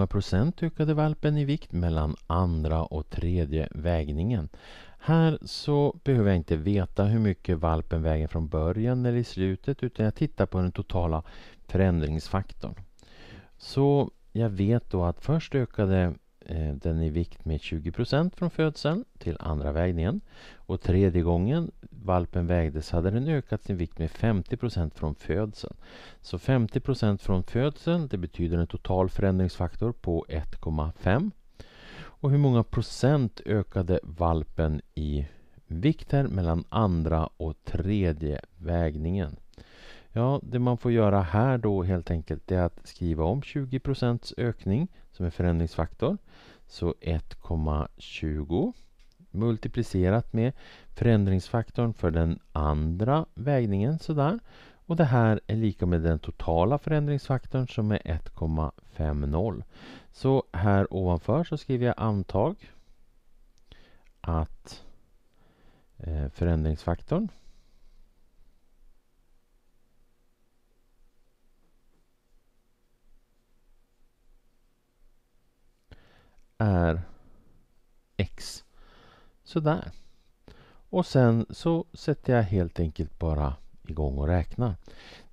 många procent ökade valpen i vikt mellan andra och tredje vägningen. Här så behöver jag inte veta hur mycket valpen väger från början eller i slutet utan jag tittar på den totala förändringsfaktorn. Så jag vet då att först ökade Eh, den i vikt med 20 från födseln till andra vägningen. Och tredje gången valpen vägdes hade den ökat sin vikt med 50 från födseln. Så 50 från födseln, det betyder en total förändringsfaktor på 1,5. Och hur många procent ökade valpen i vikt här mellan andra och tredje vägningen? Ja, det man får göra här då helt enkelt är att skriva om 20 ökning som är förändringsfaktor. Så 1,20 multiplicerat med förändringsfaktorn för den andra vägningen sådär. Och det här är lika med den totala förändringsfaktorn som är 1,50. Så här ovanför så skriver jag antag att eh, förändringsfaktorn är x. Sådär. Och sen så sätter jag helt enkelt bara igång och räknar.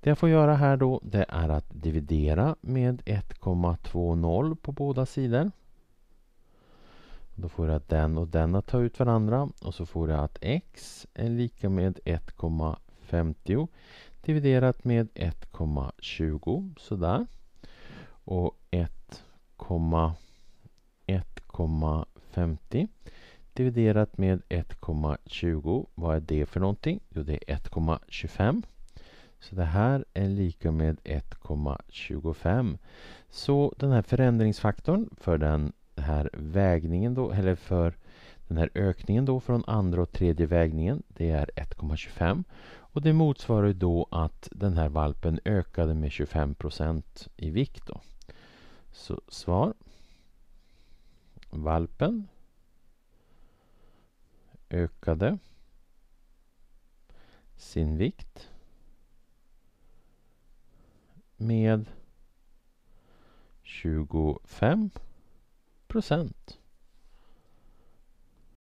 Det jag får göra här då det är att dividera med 1,20 på båda sidor. Då får jag den och den att ta ut varandra och så får jag att x är lika med 1,50 dividerat med 1,20 sådär. Och 1, 1,50 dividerat med 1,20. Vad är det för någonting? Jo, det är 1,25. Så det här är lika med 1,25. Så den här förändringsfaktorn för den här vägningen då, eller för den här ökningen då från andra och tredje vägningen, det är 1,25. Och det motsvarar ju då att den här valpen ökade med 25 procent i vikt. Då. Så svar valpen ökade sin vikt med 25 procent.